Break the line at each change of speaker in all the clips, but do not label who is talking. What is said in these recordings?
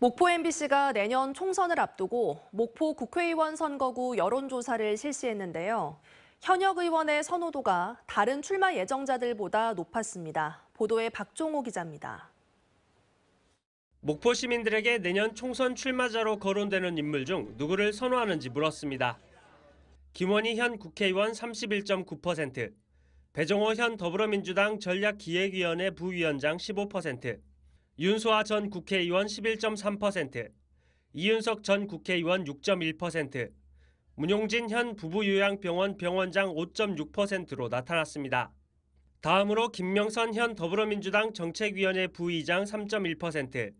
목포 MBC가 내년 총선을 앞두고 목포 국회의원 선거구 여론조사를 실시했는데요. 현역 의원의 선호도가 다른 출마 예정자들보다 높았습니다. 보도에 박종호 기자입니다.
목포 시민들에게 내년 총선 출마자로 거론되는 인물 중 누구를 선호하는지 물었습니다. 김원희 현 국회의원 31.9%, 배정호 현 더불어민주당 전략기획위원회 부위원장 15%, 윤수아 전 국회의원 11.3%, 이윤석 전 국회의원 6.1%, 문용진 현 부부요양병원 병원장 5.6%로 나타났습니다. 다음으로 김명선 현 더불어민주당 정책위원회 부의장 3.1%,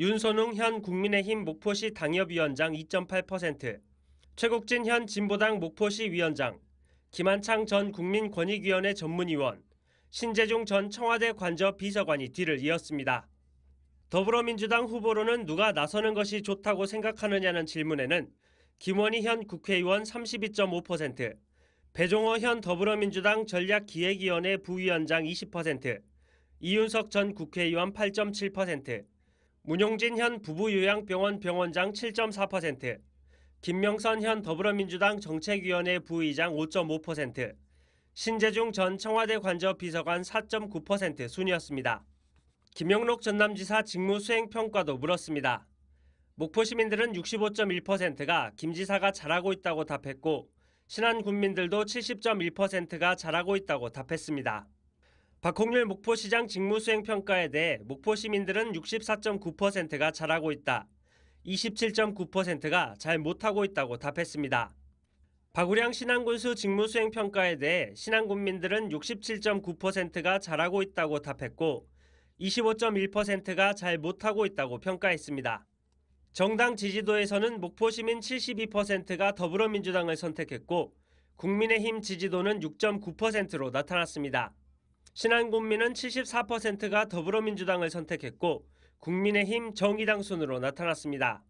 윤선웅 현 국민의힘 목포시 당협위원장 2.8%, 최국진 현 진보당 목포시 위원장, 김한창 전 국민권익위원회 전문위원, 신재중 전 청와대 관저 비서관이 뒤를 이었습니다. 더불어민주당 후보로는 누가 나서는 것이 좋다고 생각하느냐는 질문에는 김원희 현 국회의원 32.5%, 배종호 현 더불어민주당 전략기획위원회 부위원장 20%, 이윤석 전 국회의원 8.7%, 문용진 현 부부요양병원 병원장 7.4%, 김명선 현 더불어민주당 정책위원회 부의장 5.5%, 신재중 전 청와대 관저 비서관 4.9% 순이었습니다. 김영록 전남지사 직무수행평가도 물었습니다. 목포 시민들은 65.1%가 김 지사가 잘하고 있다고 답했고 신안 군민들도 70.1%가 잘하고 있다고 답했습니다. 박홍률 목포시장 직무수행평가에 대해 목포 시민들은 64.9%가 잘하고 있다. 27.9%가 잘 못하고 있다고 답했습니다. 박우량 신안군수 직무수행평가에 대해 신안군민들은 67.9%가 잘하고 있다고 답했고 25.1%가 잘 못하고 있다고 평가했습니다. 정당 지지도에서는 목포시민 72%가 더불어민주당을 선택했고 국민의힘 지지도는 6.9%로 나타났습니다. 신한국민은 74%가 더불어민주당을 선택했고 국민의힘 정의당 순으로 나타났습니다.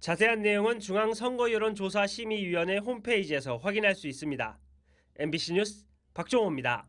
자세한 내용은 중앙선거여론조사심의위원회 홈페이지에서 확인할 수 있습니다. MBC 뉴스 박종호입니다.